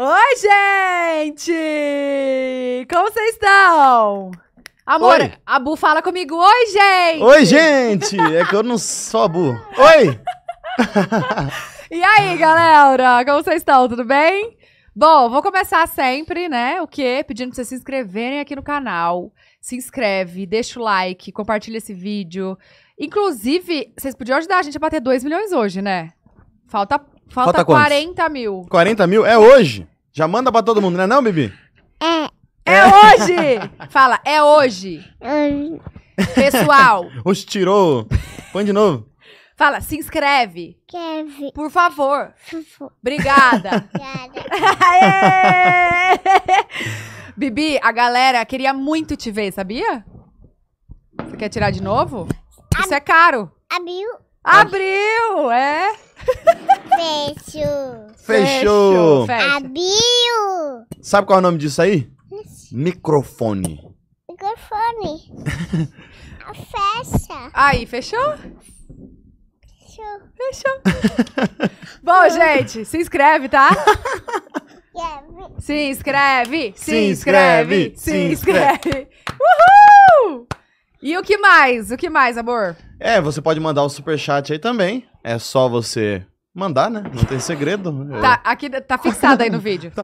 Oi, gente! Como vocês estão? Amor, Oi. a Bu fala comigo. Oi, gente! Oi, gente! É que eu não sou a Bu. Oi! e aí, galera? Como vocês estão? Tudo bem? Bom, vou começar sempre, né? O quê? Pedindo pra vocês se inscreverem aqui no canal. Se inscreve, deixa o like, compartilha esse vídeo. Inclusive, vocês podiam ajudar a gente a bater 2 milhões hoje, né? Falta Falta, Falta 40 mil. 40 mil? É hoje. Já manda pra todo mundo, né não, Bibi? É. É, é. hoje! Fala, é hoje. Pessoal. Hoje tirou. Põe de novo. Fala, se inscreve. Inscreve. Por favor. Obrigada. Obrigada. Bibi, a galera queria muito te ver, sabia? Você quer tirar de novo? Isso é caro. Abriu. Abriu, é. Fechou. Fechou. Fechou. Sabe qual é o nome disso aí? Microfone. Microfone. A ah, fecha. Aí, fechou? Fechou. Fechou. Bom, gente, se inscreve, tá? Se inscreve. Se, inscreve. Se inscreve. Se inscreve. Uhul! E o que mais? O que mais, amor? É, você pode mandar o super chat aí também. É só você mandar, né? Não tem segredo. Tá, aqui, tá fixado aí no vídeo. Tá